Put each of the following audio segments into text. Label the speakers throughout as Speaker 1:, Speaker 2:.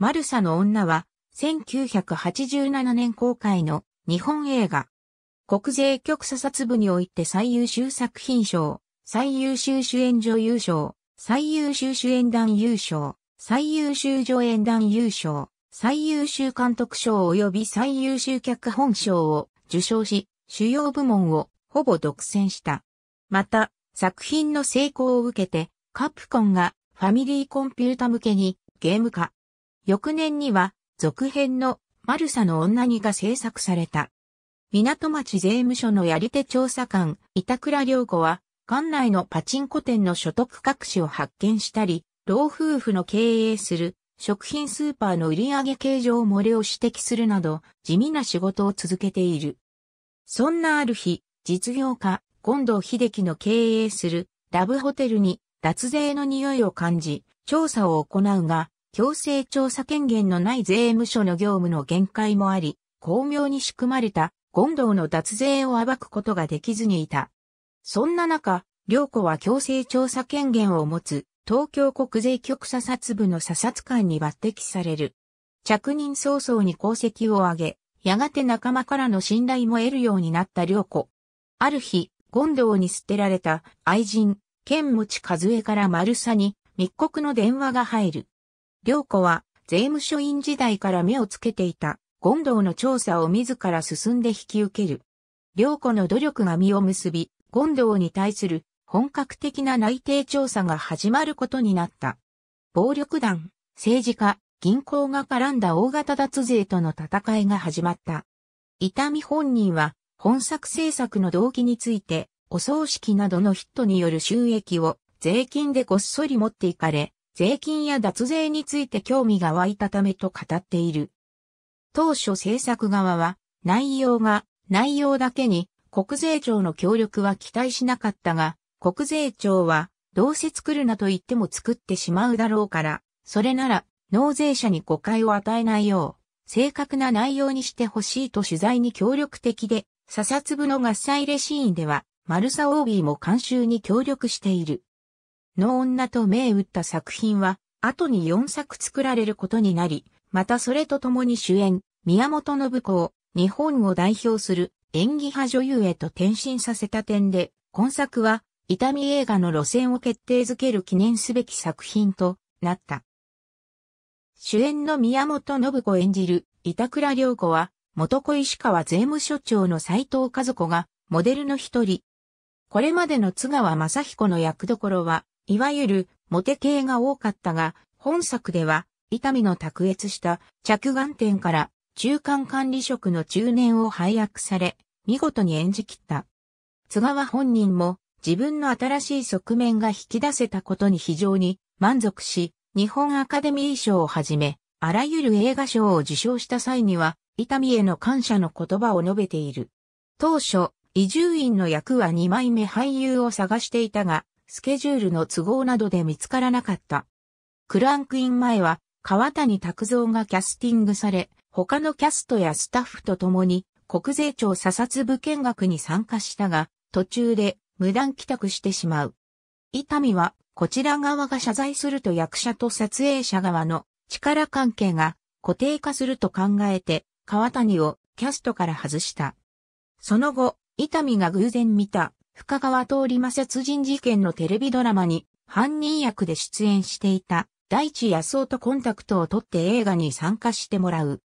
Speaker 1: マルサの女は、1987年公開の日本映画。国税局査察部において最優秀作品賞、最優秀主演女優賞、最優秀主演男優賞、最優秀助演男優賞、最優秀監督賞及び最優秀脚本賞を受賞し、主要部門をほぼ独占した。また、作品の成功を受けて、カプコンがファミリーコンピュータ向けにゲーム化、翌年には、続編のマルサの女にが制作された。港町税務署のやり手調査官、板倉良子は、館内のパチンコ店の所得隠しを発見したり、老夫婦の経営する食品スーパーの売上形状漏れを指摘するなど、地味な仕事を続けている。そんなある日、実業家、近藤秀樹の経営するラブホテルに脱税の匂いを感じ、調査を行うが、強制調査権限のない税務署の業務の限界もあり、巧妙に仕組まれた権ウの脱税を暴くことができずにいた。そんな中、良子は強制調査権限を持つ東京国税局査察部の査察官に抜擢される。着任早々に功績を上げ、やがて仲間からの信頼も得るようになった良子。ある日、権道に捨てられた愛人、剣持和恵から丸さに密告の電話が入る。良子は税務署員時代から目をつけていた権藤の調査を自ら進んで引き受ける。良子の努力が実を結び、権藤に対する本格的な内定調査が始まることになった。暴力団、政治家、銀行が絡んだ大型脱税との戦いが始まった。伊丹本人は本作制作の動機について、お葬式などのヒットによる収益を税金でこっそり持っていかれ、税金や脱税について興味が湧いたためと語っている。当初政策側は、内容が、内容だけに、国税庁の協力は期待しなかったが、国税庁は、どうせ作るなと言っても作ってしまうだろうから、それなら、納税者に誤解を与えないよう、正確な内容にしてほしいと取材に協力的で、査察部の合切レシーンでは、マルサ OB も監修に協力している。の女と銘打った作品は、後に4作作られることになり、またそれと共に主演、宮本信子を日本を代表する演技派女優へと転身させた点で、今作は、伊丹映画の路線を決定づける記念すべき作品となった。主演の宮本信子演じる板倉良子は、元小石川税務署長の斎藤和子がモデルの一人。これまでの津川雅彦の役どころは、いわゆるモテ系が多かったが、本作では、伊丹の卓越した着眼点から中間管理職の中年を配役され、見事に演じ切った。津川本人も自分の新しい側面が引き出せたことに非常に満足し、日本アカデミー賞をはじめ、あらゆる映画賞を受賞した際には、伊丹への感謝の言葉を述べている。当初、伊住院の役は2枚目俳優を探していたが、スケジュールの都合などで見つからなかった。クランクイン前は、川谷拓三がキャスティングされ、他のキャストやスタッフと共に国税庁査察部見学に参加したが、途中で無断帰宅してしまう。伊丹は、こちら側が謝罪すると役者と撮影者側の力関係が固定化すると考えて、川谷をキャストから外した。その後、伊丹が偶然見た深川通り魔殺人事件のテレビドラマに犯人役で出演していた大地安夫とコンタクトを取って映画に参加してもらう。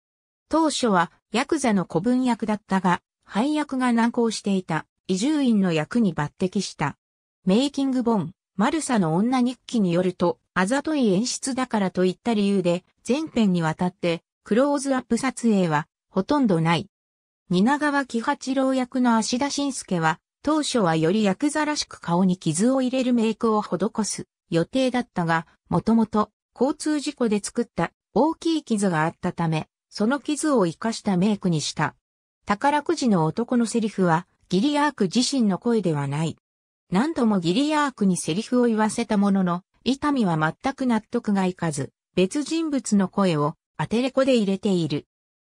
Speaker 1: 当初はヤクザの古文役だったが、配役が難航していた移住院の役に抜擢した。メイキング本、マルサの女日記によると、あざとい演出だからといった理由で、全編にわたってクローズアップ撮影はほとんどない。蜷川喜八郎役の足田晋介は、当初はよりヤクザらしく顔に傷を入れるメイクを施す予定だったが、もともと交通事故で作った大きい傷があったため、その傷を活かしたメイクにした。宝くじの男のセリフは、ギリアーク自身の声ではない。何度もギリアークにセリフを言わせたものの、痛みは全く納得がいかず、別人物の声をアテレコで入れている。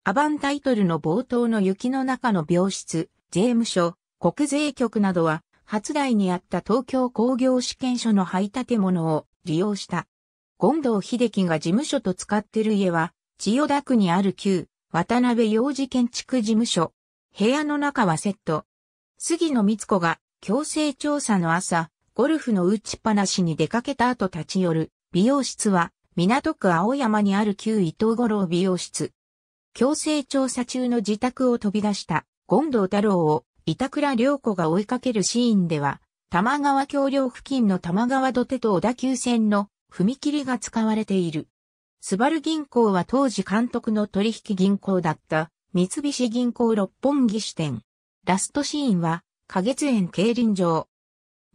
Speaker 1: アバンタイトルの冒頭の雪の中の病室、税務署、国税局などは、初代にあった東京工業試験所の廃建物を利用した。権藤秀樹が事務所と使ってる家は、千代田区にある旧、渡辺洋児建築事務所。部屋の中はセット。杉野光子が、強制調査の朝、ゴルフの打ちっぱなしに出かけた後立ち寄る、美容室は、港区青山にある旧伊藤五郎美容室。強制調査中の自宅を飛び出した、権藤太郎を板倉良子が追いかけるシーンでは、玉川橋梁付近の玉川土手と小田急線の踏切が使われている。スバル銀行は当時監督の取引銀行だった三菱銀行六本木支店。ラストシーンは、花月園競輪場。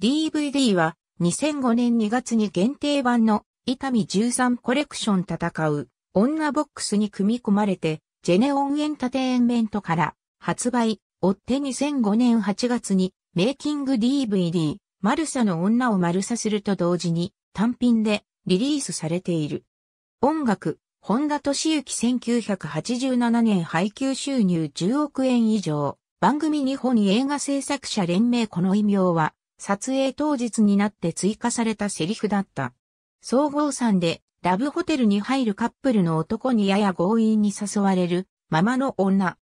Speaker 1: DVD は2005年2月に限定版の伊丹13コレクション戦う女ボックスに組み込まれてジェネオンエンタテインメントから発売追って2005年8月に、メイキング DVD、マルサの女をマルサすると同時に、単品でリリースされている。音楽、本田敏き1987年配給収入10億円以上。番組日本映画制作者連盟この異名は、撮影当日になって追加されたセリフだった。総合さんで、ラブホテルに入るカップルの男にやや強引に誘われる、ママの女。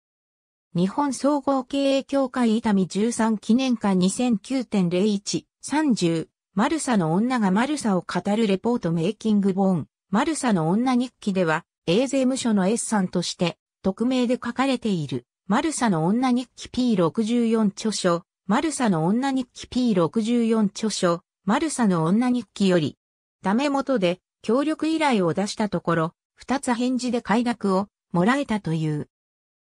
Speaker 1: 日本総合経営協会伊丹13記念館2009.01、30、マルサの女がマルサを語るレポートメイキングボーンマルサの女日記では、英税務署の S さんとして、匿名で書かれている、マルサの女日記 P64 著書、マルサの女日記 P64 著書、マルサの女日記より、ダメ元で協力依頼を出したところ、二つ返事で快諾をもらえたという。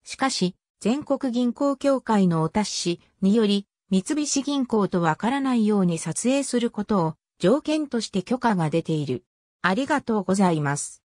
Speaker 1: しかし、全国銀行協会のお達しにより、三菱銀行とわからないように撮影することを条件として許可が出ている。ありがとうございます。